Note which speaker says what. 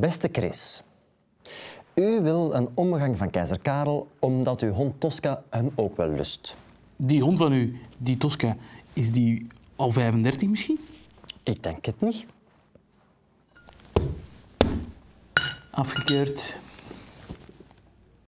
Speaker 1: Beste Chris, u wil een omgang van keizer Karel omdat uw hond Tosca hem ook wel lust.
Speaker 2: Die hond van u, die Tosca, is die al 35 misschien?
Speaker 3: Ik denk het niet. Afgekeurd.